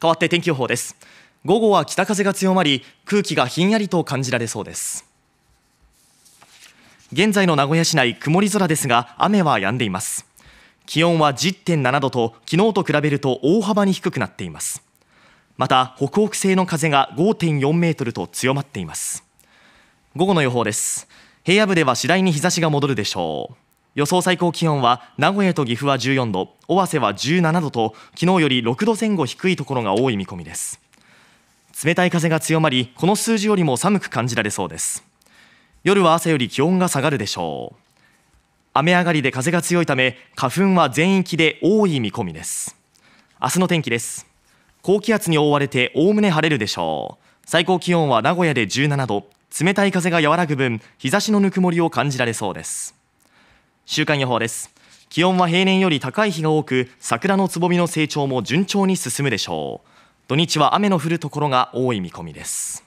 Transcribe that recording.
変わって天気予報です午後は北風が強まり空気がひんやりと感じられそうです現在の名古屋市内曇り空ですが雨は止んでいます気温は10.7度と昨日と比べると大幅に低くなっていますまた北北西の風が5.4メートルと強まっています午後の予報です平野部では次第に日差しが戻るでしょう予想最高気温は名古屋と岐阜は14度尾鷲は17度と昨日より6度前後低いところが多い見込みです冷たい風が強まりこの数字よりも寒く感じられそうです夜は朝より気温が下がるでしょう雨上がりで風が強いため花粉は全域で多い見込みです明日の天気です高気圧に覆われておおむね晴れるでしょう最高気温は名古屋で17度冷たい風が和らぐ分日差しのぬくもりを感じられそうです週間予報です気温は平年より高い日が多く桜のつぼみの成長も順調に進むでしょう土日は雨の降るところが多い見込みです